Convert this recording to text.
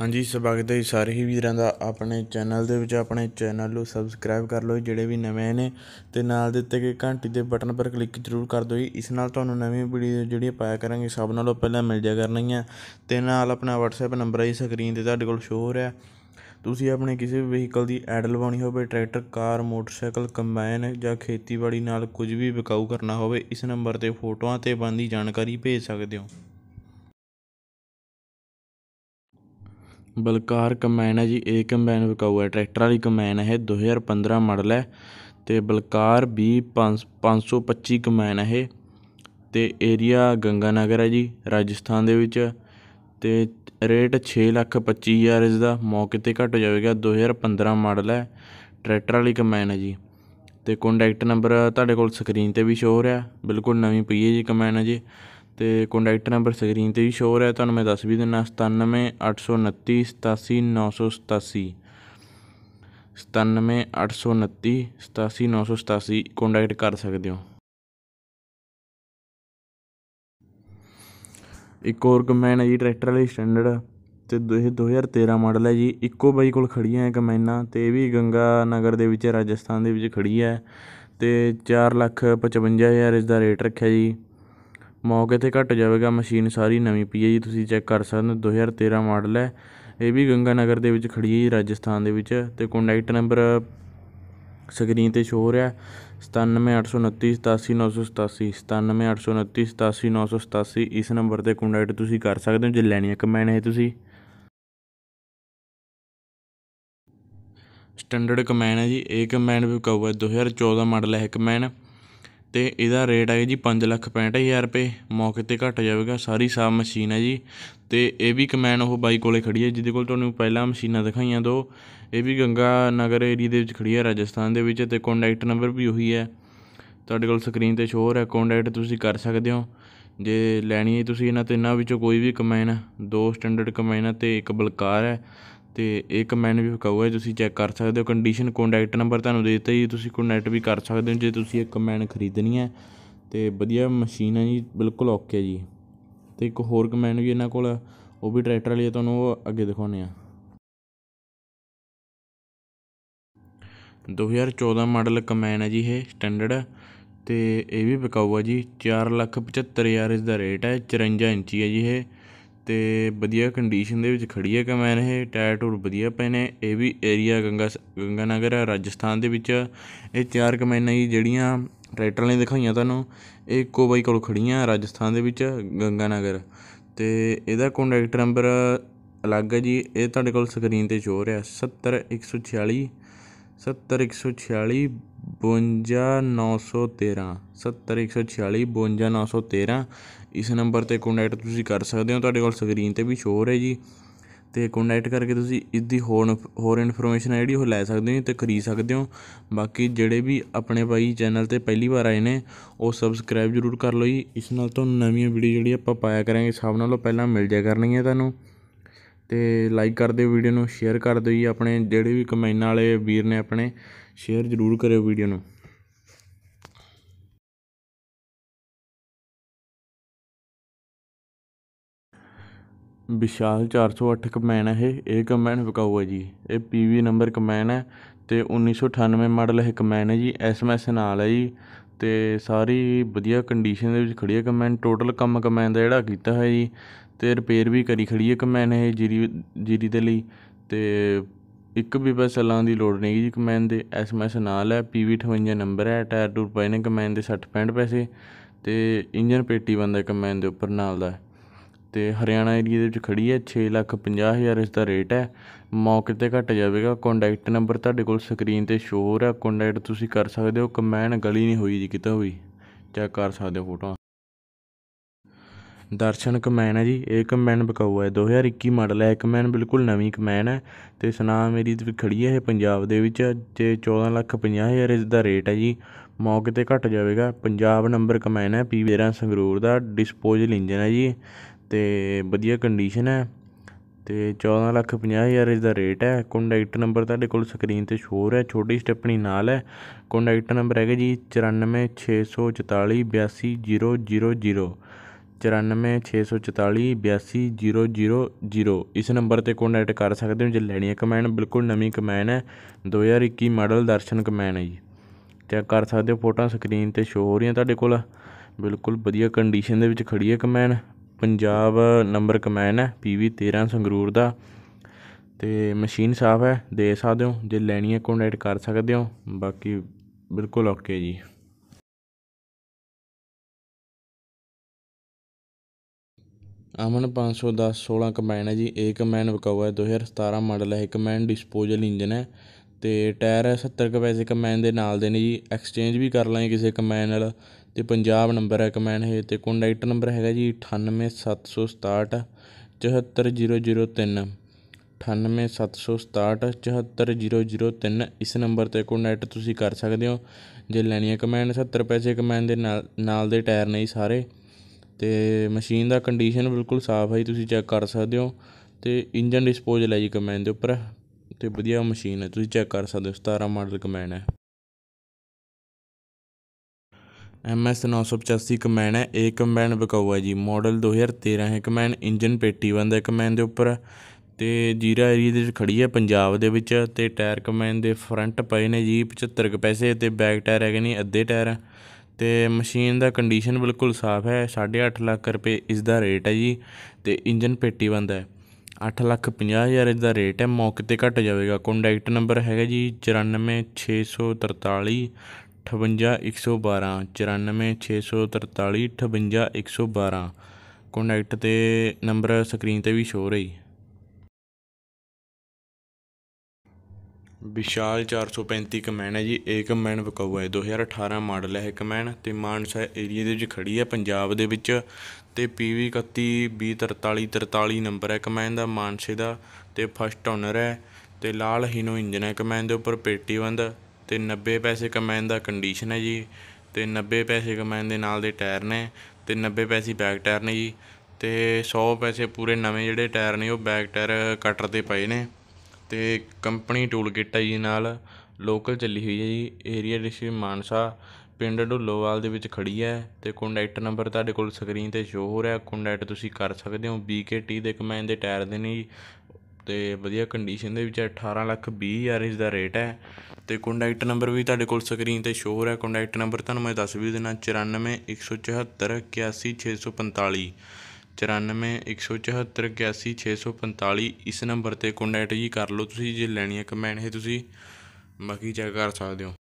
ਹਾਂਜੀ ਸਵਾਗਤ ਹੈ ਸਾਰੇ ਹੀ ਵੀਰਾਂ ਦਾ ਆਪਣੇ ਚੈਨਲ ਦੇ ਵਿੱਚ ਆਪਣੇ ਚੈਨਲ ਨੂੰ ਸਬਸਕ੍ਰਾਈਬ ਕਰ ਲਓ ਜਿਹੜੇ ਵੀ ਨਵੇਂ ਨੇ ਤੇ ਨਾਲ ਦਿੱਤੇ ਗਏ ਘੰਟੀ ਦੇ ਬਟਨ ਪਰ ਕਲਿੱਕ ਜ਼ਰੂਰ ਕਰ ਦਿਓ ਇਸ ਨਾਲ ਤੁਹਾਨੂੰ ਨਵੀਂ ਵੀਡੀਓ ਜਿਹੜੀ ਪਾਇਆ ਕਰਾਂਗੇ ਸਭ ਨਾਲੋਂ ਪਹਿਲਾਂ ਮਿਲ ਜਾ ਕਰਨੀਆਂ ਤੇ ਨਾਲ ਆਪਣਾ WhatsApp ਨੰਬਰ ਹੈ ਸਕਰੀਨ ਤੇ ਤੁਹਾਡੇ ਕੋਲ ਸ਼ੋਅ ਹੋ ਰਿਹਾ ਤੁਸੀਂ ਆਪਣੇ ਕਿਸੇ ਵੀ ਵਹੀਕਲ ਦੀ ਐਡ ਲਵਾਉਣੀ ਹੋਵੇ ਟਰੈਕਟਰ ਕਾਰ ਮੋਟਰਸਾਈਕਲ ਕੰਬਾਈਨ ਜਾਂ ਖੇਤੀਬਾੜੀ ਨਾਲ ਕੁਝ ਵੀ ਵਿਕਾਊ ਕਰਨਾ ਹੋਵੇ ਇਸ ਨੰਬਰ ਤੇ ਫੋਟੋਆਂ ਤੇ ਬੰਦੀ ਜਾਣਕਾਰੀ ਭੇਜ ਸਕਦੇ ਹੋ ਬਲਕਾਰ कंबाइन ਹੈ ਜੀ ਏ कंबाइन ਵਿਕਾਊ ਹੈ ਟਰੈਕਟਰ ਵਾਲੀ कंबाइन ਹੈ 2015 ਮਾਡਲ ਹੈ ਤੇ ਬਲਕਾਰ B 525 ਕਮੈਨ ਹੈ ਤੇ ਏਰੀਆ ਗੰਗਾ ਨਗਰ ਹੈ ਜੀ ਰਾਜਸਥਾਨ ਦੇ ਵਿੱਚ ਤੇ ਰੇਟ 6 ਲੱਖ 25000 ਇਸ ਦਾ ਮੌਕੇ ਤੇ ਘਟ ਜਾਵੇਗਾ 2015 ਮਾਡਲ ਹੈ ਟਰੈਕਟਰ ਵਾਲੀ ਕਮੈਨ ਹੈ ਜੀ ਤੇ ਕੰਟੈਕਟ ਨੰਬਰ ਤੁਹਾਡੇ ਕੋਲ ਸਕਰੀਨ ਤੇ ਵੀ ਸ਼ੋ ਹੋ ਰਿਹਾ ਬਿਲਕੁਲ ਨਵੀਂ ਪਈ ਹੈ ਜੀ ਕਮੈਨ ਹੈ ਜੀ ਤੇ ਕੰਟੈਕਟ ਨੰਬਰ ਸਕਰੀਨ ਤੇ ਵੀ ਸ਼ੋ ਹੋ ਰਿਹਾ ਤੁਹਾਨੂੰ ਮੈਂ ਦੱਸ ਵੀ ਦਿੰਨਾ 97829 87987 97829 87987 ਕੰਟੈਕਟ ਕਰ ਸਕਦੇ ਹੋ ਇੱਕ ਹੋਰ ਕਮੈਨ ਹੈ ਜੀ ਟਰੈਕਟਰ ਵਾਲੀ ਸਟੈਂਡਰਡ ਤੇ ਇਹ 2013 ਮਾਡਲ ਹੈ ਜੀ ਇੱਕੋ ਬਾਈ ਕੋਲ ਖੜੀਆਂ ਹੈ ਕਮੈਨਾਂ ਤੇ ਇਹ ਵੀ ਗੰਗਾ ਨਗਰ ਦੇ ਵਿੱਚ ਰਾਜਸਥਾਨ ਦੇ ਵਿੱਚ ਖੜੀ ਹੈ ਤੇ 455000 ਇਸ ਦਾ ਰੇਟ ਰੱਖਿਆ ਜੀ ਮੌਕੇ 'ਤੇ ਘਟ ਜਾਵੇਗਾ ਮਸ਼ੀਨ ਸਾਰੀ ਨਵੀਂ ਪਈ ਹੈ ਜੀ ਤੁਸੀਂ ਚੈੱਕ ਕਰ ਸਕਦੇ ਹੋ 2013 ਮਾਡਲ ਹੈ ਇਹ ਵੀ ਗੰਗਾ ਨਗਰ ਦੇ ਵਿੱਚ ਖੜੀ ਹੈ ਜੀ ਰਾਜਸਥਾਨ ਦੇ ਵਿੱਚ ਤੇ ਕੰਟੈਕਟ ਨੰਬਰ ਸਕਰੀਨ 'ਤੇ ਸ਼ੋ ਹੋ ਰਿਹਾ ਸਤਾਨਵੇਂ ਅੱਠ ਇਸ ਨੰਬਰ 'ਤੇ ਕੰਟੈਕਟ ਤੁਸੀਂ ਕਰ ਸਕਦੇ ਹੋ ਜੇ ਲੈਣੀ ਹੈ ਕਮੈਨ ਹੈ ਤੁਸੀਂ ਸਟੈਂਡਰਡ ਕਮੈਨ ਹੈ ਜੀ ਇਹ ਕਮੈਨ ਵੀ ਕਹੂਗਾ 2014 ਮਾਡਲ ਹੈ ਕਮੈਨ ਤੇ ਇਹਦਾ ਰੇਟ ਹੈ ਜੀ 5 ਲੱਖ ਪੈਂਹਠ ਹਜ਼ਾਰ ਰੁਪਏ ਮੌਕੇ 'ਤੇ ਘਟ ਜਾਵੇਗਾ ਸਾਰੀ ਸਾਬ ਮਸ਼ੀਨ ਹੈ ਜੀ ਤੇ ਇਹ ਵੀ ਕਮੈਨ ਉਹ ਬਾਈ ਕੋਲੇ ਖੜੀ ਹੈ ਜਿਹਦੇ ਕੋਲ ਤੁਹਾਨੂੰ ਪਹਿਲਾਂ ਮਸ਼ੀਨਾਂ ਦਿਖਾਈਆਂ ਦੋ ਇਹ ਵੀ ਗੰਗਾ ਨਗਰ ਏਰੀਆ ਦੇ ਵਿੱਚ ਖੜੀ ਹੈ ਰਾਜਸਥਾਨ ਦੇ ਵਿੱਚ ਤੇ ਕੰਟੈਕਟ ਨੰਬਰ ਵੀ ਉਹੀ ਹੈ ਤੁਹਾਡੇ ਕੋਲ ਸਕਰੀਨ 'ਤੇ ਸ਼ੋਅ ਹੋ ਰਿਹਾ ਕੰਟੈਕਟ ਤੁਸੀਂ ਕਰ ਸਕਦੇ ਹੋ ਜੇ ਲੈਣੀ ਹੈ ਤੁਸੀਂ ਇਹਨਾਂ ਤਿੰਨਾਂ ਵਿੱਚੋਂ ਕੋਈ ਵੀ ਕਮੈਨ ਦੋ ਸਟੈਂਡਰਡ ਕਮੈਨ ਤੇ ਇੱਕ ਬਲਕਾਰ ਹੈ ਤੇ ਇਹ ਕਮੈਂਡ ਵੀ ਵਿਕਾਊ ਹੈ ਤੁਸੀਂ ਚੈੱਕ ਕਰ ਸਕਦੇ ਹੋ ਕੰਡੀਸ਼ਨ ਕੰਟੈਕਟ ਨੰਬਰ ਤੁਹਾਨੂੰ ਦੇ ਦਿੱਤਾ ਜੀ ਤੁਸੀਂ ਕੰਟੈਕਟ ਵੀ ਕਰ ਸਕਦੇ ਹੋ ਜੇ ਤੁਸੀਂ ਇਹ ਕਮੈਂਡ ਖਰੀਦਣੀ ਹੈ ਤੇ ਵਧੀਆ ਮਸ਼ੀਨ ਹੈ ਜੀ ਬਿਲਕੁਲ ਓਕੇ ਜੀ ਤੇ ਇੱਕ ਹੋਰ ਕਮੈਨ ਵੀ ਇਹਨਾਂ ਕੋਲ ਉਹ ਵੀ ਟਰੈਕਟਰ ਵਾਲੀ ਹੈ ਤੁਹਾਨੂੰ ਉਹ ਅੱਗੇ ਦਿਖਾਉਣੇ ਆ 2014 ਮਾਡਲ ਕਮੈਨ ਹੈ ਜੀ ਇਹ ਸਟੈਂਡਰਡ ਤੇ ਇਹ ਵੀ ਵਿਕਾਊ ਹੈ ਜੀ 475000 ਇਸ ਦਾ ਰੇਟ ਹੈ 54 ਇੰਚੀ ਹੈ ਜੀ ਇਹ ਤੇ ਵਧੀਆ ਕੰਡੀਸ਼ਨ ਦੇ ਵਿੱਚ ਖੜੀ ਹੈ ਕਮੈਨ ਇਹ ਟਾਇਰ ਟੂਰ ਵਧੀਆ ਪਏ ਨੇ ਇਹ ਵੀ ਏਰੀਆ ਗੰਗਾ ਗੰਗਾ ਨਗਰ ਹੈ ਰਾਜਸਥਾਨ ਦੇ ਵਿੱਚ ਇਹ ਚਾਰ ਕਮੈਨਾਂ ਹੀ ਜਿਹੜੀਆਂ ਟਰੈਕਟਰ ਨੇ ਦਿਖਾਈਆਂ ਤੁਹਾਨੂੰ ਇਹ ਇੱਕੋ ਬਾਈ ਕੋਲ ਖੜੀਆਂ ਰਾਜਸਥਾਨ ਦੇ ਵਿੱਚ ਗੰਗਾ ਨਗਰ ਤੇ ਇਹਦਾ ਕੰਟੈਕਟ ਨੰਬਰ ਅਲੱਗ ਹੈ ਜੀ ਇਹ ਤੁਹਾਡੇ ਕੋਲ ਸਕਰੀਨ ਤੇ ਸ਼ੋ ਹੋ ਰਿਹਾ 70 146 70 146 ਬਵੰਜਾ 913 ਸੌ ਇਸ ਨੰਬਰ 'ਤੇ ਕੰਟੈਕਟ ਤੁਸੀਂ ਕਰ ਸਕਦੇ ਹੋ ਤੁਹਾਡੇ ਕੋਲ ਸਕਰੀਨ 'ਤੇ ਵੀ ਸ਼ੋਅ ਹੋ ਰਿਹਾ ਜੀ ਤੇ ਕੰਟੈਕਟ ਕਰਕੇ ਤੁਸੀਂ ਇਸ ਦੀ ਹੋਰ ਹੋਰ ਇਨਫੋਰਮੇਸ਼ਨ ਹੈ ਜਿਹੜੀ ਉਹ ਲੈ ਸਕਦੇ ਹੋ ਤੇ ਖਰੀਦ ਸਕਦੇ ਹੋ ਬਾਕੀ ਜਿਹੜੇ ਵੀ ਆਪਣੇ ਬਾਈ ਚੈਨਲ 'ਤੇ ਪਹਿਲੀ ਵਾਰ ਆਏ ਨੇ ਉਹ ਸਬਸਕ੍ਰਾਈਬ ਜ਼ਰੂਰ ਕਰ ਲਓ ਜੀ ਇਸ ਨਾਲ ਤੁਹਾਨੂੰ ਨਵੀਆਂ ਵੀਡੀਓ ਜਿਹੜੀ ਆਪਾਂ ਪਾਇਆ ਕਰਾਂਗੇ ਸਭ ਨਾਲੋਂ ਪਹਿਲਾਂ ਮਿਲ ਜਾਇਆ ਕਰਨੀਆਂ ਤੁਹਾਨੂੰ ਤੇ ਲਾਈਕ ਕਰ ਦਿਓ ਵੀਡੀਓ ਨੂੰ ਸ਼ੇਅਰ ਕਰ ਦਿਓ ਜੀ ਆਪਣੇ ਜਿਹੜੇ ਵੀ ਕਮੈਂਟ ਵਾਲੇ ਵੀਰ ਨੇ ਆਪਣੇ ਸ਼ੇਅਰ ਜ਼ਰੂਰ ਕਰਿਓ ਵੀਡੀਓ ਨੂੰ ਵਿਸ਼ਾਲ 408 ਕਮੈਨ ਹੈ ਇਹ ਇਹ ਕਮੈਨ ਵਿਕਾਉ ਹੈ ਜੀ ਇਹ ਪੀਵੀ ਨੰਬਰ ਕਮੈਨ ਹੈ ਤੇ 1998 ਮਾਡਲ ਹੈ ਕਮੈਨ ਹੈ ਜੀ ਐਸਐਮਐਸ ਨਾਲ ਹੈ ਜੀ ਤੇ ਸਾਰੀ ਵਧੀਆ ਕੰਡੀਸ਼ਨ ਦੇ ਵਿੱਚ ਖੜੀ ਹੈ ਕਮੈਨ ਟੋਟਲ ਕੰਮ ਕਮੈਨ ਦਾ ਜਿਹੜਾ ਕੀਤਾ ਹੈ ਜੀ ਤੇ ਰਿਪੇਅਰ ਵੀ ਕਰੀ ਖੜੀ ਹੈ ਕਮੈਨ ਇਹ ਜੀਰੀ ਜੀਰੀ ਦੇ ਲਈ ਤੇ ਇੱਕ ਵੀ ਬਸ ਸਲਾਹ ਦੀ ਲੋੜ ਨਹੀਂ ਜੀ ਕਮੈਂਡ ਦੇ ਐਸਐਮਐਸ ਨਾਲ ਹੈ ਪੀਵੀ 58 ਨੰਬਰ ਹੈ ਟਾਇਰ ਟੂਰ ਪਏ ਨੇ ਕਮੈਂਡ ਦੇ 60 65 ਪੈਸੇ ਤੇ ਇੰਜਨ ਪੇਟੀ ਬੰਦਾ ਕਮੈਂਡ ਦੇ ਉੱਪਰ ਨਾਲ ਦਾ ਤੇ ਹਰਿਆਣਾ ਏਰੀਆ ਦੇ ਵਿੱਚ ਖੜੀ ਹੈ 6 ਲੱਖ 50 ਹਜ਼ਾਰ ਇਸ ਦਾ ਰੇਟ ਹੈ ਮੌਕੇ ਤੇ ਘਟ ਜਾਵੇਗਾ ਕੰਟੈਕਟ ਨੰਬਰ ਤੁਹਾਡੇ ਕੋਲ ਸਕਰੀਨ ਤੇ ਸ਼ੋਅ ਹੋ ਰਿਹਾ ਕੰਟੈਕਟ ਤੁਸੀਂ ਕਰ ਸਕਦੇ ਹੋ ਕਮੈਂਡ ਗਲੀ ਨਹੀਂ ਹੋਈ ਜੀ ਕਿਤੇ ਹੋਈ ਚੈੱਕ ਕਰ ਸਕਦੇ ਹੋ ਫੋਟੋ ਦਰਸ਼ਨ ਕਮੈਨ ਹੈ ਜੀ ਇਹ ਕਮੈਨ ਬਕਾਊ ਹੈ 2021 ਮਾਡਲ ਹੈ ਕਮੈਨ ਬਿਲਕੁਲ ਨਵੀਂ ਕਮੈਨ ਹੈ ਤੇ ਸੁਨਾ ਮੇਰੀ ਖੜੀ ਹੈ ਇਹ ਪੰਜਾਬ ਦੇ ਵਿੱਚ ਜੇ 14 ਲੱਖ 50 ਹਜ਼ਾਰ ਇਸ ਦਾ ਰੇਟ ਹੈ ਜੀ ਮੌਕੇ ਤੇ ਘਟ ਜਾਵੇਗਾ ਪੰਜਾਬ ਨੰਬਰ ਕਮੈਨ ਹੈ ਪੀ 13 ਸੰਗਰੂਰ ਦਾ ਡਿਸਪੋਜ਼ਲ ਇੰਜਨ ਹੈ ਜੀ ਤੇ ਵਧੀਆ ਕੰਡੀਸ਼ਨ ਹੈ ਤੇ 14 ਲੱਖ 50 ਹਜ਼ਾਰ ਇਸ ਦਾ ਰੇਟ ਹੈ ਕੰਟੈਕਟ ਨੰਬਰ ਤੁਹਾਡੇ ਕੋਲ ਸਕਰੀਨ ਤੇ ਹੋ ਰਿਹਾ ਛੋਟੀ ਸਟੈਪਣੀ ਨਾਲ ਹੈ ਕੰਟੈਕਟ ਨੰਬਰ ਹੈਗਾ ਜੀ 9464482000 ਚੁਰਾਨਵੇਂ ਇਸ ਨੰਬਰ 'ਤੇ ਕੰਟੈਕਟ ਕਰ ਸਕਦੇ ਹੋ ਜੇ ਲੈਣੀ ਹੈ ਕਮੈਨ ਬਿਲਕੁਲ ਨਵੀਂ ਕਮੈਨ ਹੈ 2021 ਮਾਡਲ ਦਰਸ਼ਨ ਕਮੈਨ ਹੈ ਜੀ ਚੈੱਕ ਕਰ ਸਕਦੇ ਹੋ ਫੋਟੋਆਂ ਸਕਰੀਨ 'ਤੇ ਸ਼ੋ ਹੋ ਰਹੀਆਂ ਤੁਹਾਡੇ ਕੋਲ ਬਿਲਕੁਲ ਵਧੀਆ ਕੰਡੀਸ਼ਨ ਦੇ ਵਿੱਚ ਖੜੀ ਹੈ ਕਮੈਨ ਪੰਜਾਬ ਨੰਬਰ ਕਮੈਨ ਹੈ ਪੀਵੀ 13 ਸੰਗਰੂਰ ਦਾ ਤੇ ਮਸ਼ੀਨ ਸਾਫ਼ ਹੈ ਦੇ ਸਕਦੇ ਹੋ ਜੇ ਲੈਣੀ ਹੈ ਕੰਟੈਕਟ ਕਰ ਸਕਦੇ ਹੋ ਬਾਕੀ ਬਿਲਕੁਲ ਓਕੇ ਜੀ ਅਮਨ 510 16 ਕੰਬਾਈਨ ਹੈ ਜੀ ਏ ਕੰਬਾਈਨ ਵਿਕਾਊ ਹੈ ਮਾਡਲ ਹੈ ਇਹ ਕੰਬਾਈਨ ਡਿਸਪੋਜਲ ਇੰਜਨ ਹੈ ਤੇ ਟਾਇਰ 70 ਕੁ ਵੈਸੇ ਕੰਬਾਈਨ ਦੇ ਨਾਲ ਦੇ ਨੇ ਜੀ ਐਕਸਚੇਂਜ ਵੀ ਕਰ ਲਾਂਗੇ ਕਿਸੇ ਕੰਬਾਈਨ ਨਾਲ ਤੇ ਪੰਜਾਬ ਨੰਬਰ ਹੈ ਕੰਬਾਈਨ ਹੈ ਤੇ ਕੰਡਕਟਰ ਨੰਬਰ ਹੈਗਾ ਜੀ 98767 74003 98767 74003 ਇਸ ਨੰਬਰ 'ਤੇ ਕੋਨੈਕਟ ਤੁਸੀਂ ਕਰ ਸਕਦੇ ਹੋ ਜੇ ਲੈਣੀ ਹੈ ਕੰਬਾਈਨ 70 ਪੈਸੇ ਕੰਬਾਈਨ ਦੇ ਨਾਲ ਨਾਲ ਦੇ ਟਾਇਰ ਨੇ ਸਾਰੇ ਤੇ ਮਸ਼ੀਨ ਦਾ ਕੰਡੀਸ਼ਨ ਬਿਲਕੁਲ ਸਾਫ਼ ਹੈ ਤੁਸੀਂ ਚੈੱਕ ਕਰ ਸਕਦੇ ਹੋ ਤੇ ਇੰਜਨ ਡਿਸਪੋਜਲ ਹੈ ਜੀ ਕਮੈਂਡ ਦੇ ਉੱਪਰ ਤੇ ਵਧੀਆ ਮਸ਼ੀਨ ਹੈ ਤੁਸੀਂ ਚੈੱਕ ਕਰ ਸਕਦੇ ਹੋ 17 ਮਾਡਲ ਕਮੈਂਡ ਹੈ ਐਮ ਐਸ ਕਮੈਂਡ ਹੈ ਇਹ ਕਮੈਂਡ ਬਕਾਊ ਹੈ ਜੀ ਮਾਡਲ 2013 ਹੈ ਕਮੈਂਡ ਇੰਜਨ ਪੇਟੀ ਬੰਦ ਹੈ ਕਮੈਂਡ ਦੇ ਉੱਪਰ ਤੇ ਜੀਰਾ ਏਰੀਆ ਦੇ ਵਿੱਚ ਖੜੀ ਹੈ ਪੰਜਾਬ ਦੇ ਵਿੱਚ ਤੇ ਟਾਇਰ ਕਮੈਂਡ ਦੇ ਫਰੰਟ ਪਏ ਨੇ ਜੀ 75 ਪੈਸੇ ਤੇ ਬੈਕ ਟਾਇਰ ਹੈਗੇ ਨੇ ਅੱਧੇ ਟਾਇਰ ਹੈ ਤੇ ਮਸ਼ੀਨ ਦਾ ਕੰਡੀਸ਼ਨ ਬਿਲਕੁਲ ਸਾਫ਼ ਹੈ 8.5 ਲੱਖ ਰੁਪਏ ਇਸ ਦਾ ਰੇਟ ਹੈ ਜੀ ਤੇ ਇੰਜਨ ਪੇਟੀ ਬੰਦ ਹੈ 8 ਲੱਖ 50 ਹਜ਼ਾਰ ਇਸ ਦਾ ਰੇਟ ਹੈ ਮੌਕੇ ਤੇ ਘਟ ਜਾਵੇਗਾ ਕੰਟੈਕਟ ਨੰਬਰ ਹੈਗਾ ਜੀ 94643 58112 94643 58112 ਕੰਟੈਕਟ ਤੇ ਨੰਬਰ ਸਕਰੀਨ ਤੇ ਵੀ ਸ਼ੋ ਰਹੀ ਵਿਸ਼ਾਲ 435 ਕਮੈਨ ਹੈ ਜੀ ਏ ਕਮੈਨ ਵਿਕਾਉ ਹੈ 2018 ਮਾਡਲ ਹੈ ਕਮੈਨ ਤੇ ਮਾਨਸਾ ਏਰੀਆ ਦੇ ਵਿੱਚ ਖੜੀ ਹੈ ਪੰਜਾਬ ਦੇ ਵਿੱਚ ਤੇ ਪੀਵੀ 31 2043 43 ਨੰਬਰ ਹੈ ਕਮੈਨ ਦਾ ਮਾਨਸੇ ਦਾ ਤੇ ਫਸਟ ਓਨਰ ਹੈ ਤੇ ਲਾਲ ਹੀਨੋ ਇੰਜਨ ਹੈ ਕਮੈਨ ਦੇ ਉੱਪਰ ਪੇਟੀ ਬੰਦ ਤੇ 90 ਪੈਸੇ ਕਮੈਨ ਦਾ ਕੰਡੀਸ਼ਨ ਹੈ ਜੀ ਤੇ 90 ਪੈਸੇ ਕਮੈਨ ਦੇ ਨਾਲ ਦੇ ਟਾਇਰ ਨੇ ਤੇ 90 ਪੈਸੇ ਬੈਕ ਟਾਇਰ ਨੇ ਜੀ ਤੇ 100 ਪੈਸੇ ਪੂਰੇ ਨਵੇਂ ਜਿਹੜੇ ਟਾਇਰ ਨੇ ਉਹ ਬੈਕ ਟਾਇਰ ਕਟਰ ਤੇ ਪਏ ਨੇ ਤੇ ਕੰਪਨੀ ਟੂਲ ਕਿੱਟ ਹੈ ਜੀ ਨਾਲ ਲੋਕਲ ਚੱਲੀ ਹੋਈ ਹੈ ਜੀ ਏਰੀਆ ਡਿਸਟ੍ਰਿਕਟ ਮਾਨਸਾ ਪਿੰਡ ਢੁੱਲੋਵਾਲ ਦੇ ਵਿੱਚ ਖੜੀ ਹੈ ਤੇ ਕੰਟੈਕਟ ਨੰਬਰ ਤੁਹਾਡੇ ਕੋਲ ਸਕਰੀਨ 'ਤੇ ਸ਼ੋ ਹੋ ਰਿਹਾ ਕੰਟੈਕਟ ਤੁਸੀਂ ਕਰ ਸਕਦੇ ਹੋ ਬੀ ਟੀ ਦੇ ਕਮੈਨ ਦੇ ਟਾਇਰ ਦੇ ਨੇ ਜੀ ਵਧੀਆ ਕੰਡੀਸ਼ਨ ਦੇ ਵਿੱਚ 18 ਲੱਖ 20 ਹਜ਼ਾਰ ਇਸ ਦਾ ਰੇਟ ਹੈ ਤੇ ਕੰਟੈਕਟ ਨੰਬਰ ਵੀ ਤੁਹਾਡੇ ਕੋਲ ਸਕਰੀਨ 'ਤੇ ਸ਼ੋ ਹੋ ਰਿਹਾ ਕੰਟੈਕਟ ਨੰਬਰ ਤੁਹਾਨੂੰ ਮੈਂ ਦੱਸ ਵੀ ਦੇਣਾ 94174 81645 ਚੁਰਾਨਵੇਂ ਇੱਕ ਸੌ ਚੁਹੱਤਰ ਇਕਾਸੀ ਛੇ ਸੌ ਪੰਤਾਲੀ ਇਸ ਨੰਬਰ 'ਤੇ ਕੋਂਟੈਕਟ ਜੀ ਕਰ ਲਓ ਤੁਸੀਂ ਜੇ ਲੈਣੀ ਹੈ ਕੰਬਾਈਨ ਇਹ ਤੁਸੀਂ ਬਾਕੀ ਚੈੱਕ ਕਰ ਸਕਦੇ ਹੋ